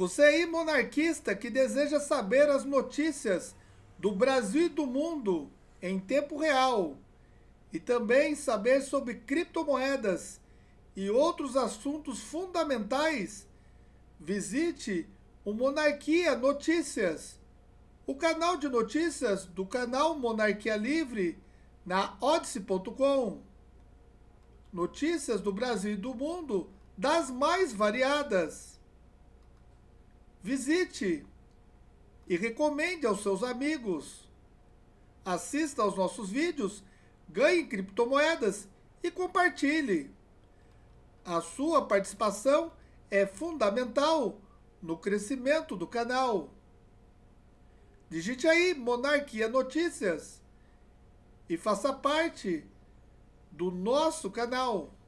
Você aí, é monarquista, que deseja saber as notícias do Brasil e do mundo em tempo real e também saber sobre criptomoedas e outros assuntos fundamentais, visite o Monarquia Notícias, o canal de notícias do canal Monarquia Livre na odyssey.com. Notícias do Brasil e do mundo das mais variadas. Visite e recomende aos seus amigos. Assista aos nossos vídeos, ganhe criptomoedas e compartilhe. A sua participação é fundamental no crescimento do canal. Digite aí Monarquia Notícias e faça parte do nosso canal.